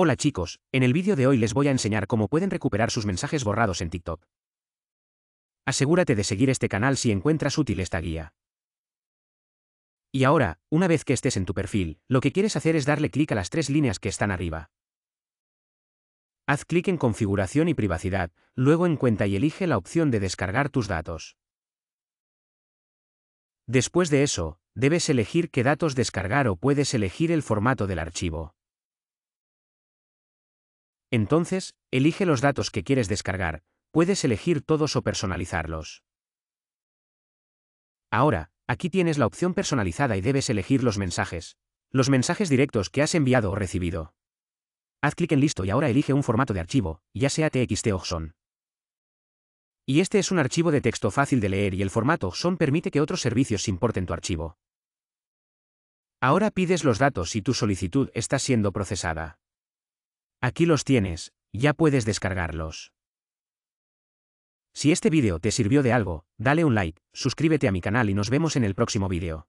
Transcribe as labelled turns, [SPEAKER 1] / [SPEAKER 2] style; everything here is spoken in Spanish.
[SPEAKER 1] Hola chicos, en el vídeo de hoy les voy a enseñar cómo pueden recuperar sus mensajes borrados en TikTok. Asegúrate de seguir este canal si encuentras útil esta guía. Y ahora, una vez que estés en tu perfil, lo que quieres hacer es darle clic a las tres líneas que están arriba. Haz clic en Configuración y Privacidad, luego en Cuenta y elige la opción de Descargar tus datos. Después de eso, debes elegir qué datos descargar o puedes elegir el formato del archivo. Entonces, elige los datos que quieres descargar, puedes elegir todos o personalizarlos. Ahora, aquí tienes la opción personalizada y debes elegir los mensajes, los mensajes directos que has enviado o recibido. Haz clic en listo y ahora elige un formato de archivo, ya sea TXT o JSON. Y este es un archivo de texto fácil de leer y el formato JSON permite que otros servicios importen tu archivo. Ahora pides los datos y tu solicitud está siendo procesada. Aquí los tienes, ya puedes descargarlos. Si este vídeo te sirvió de algo, dale un like, suscríbete a mi canal y nos vemos en el próximo vídeo.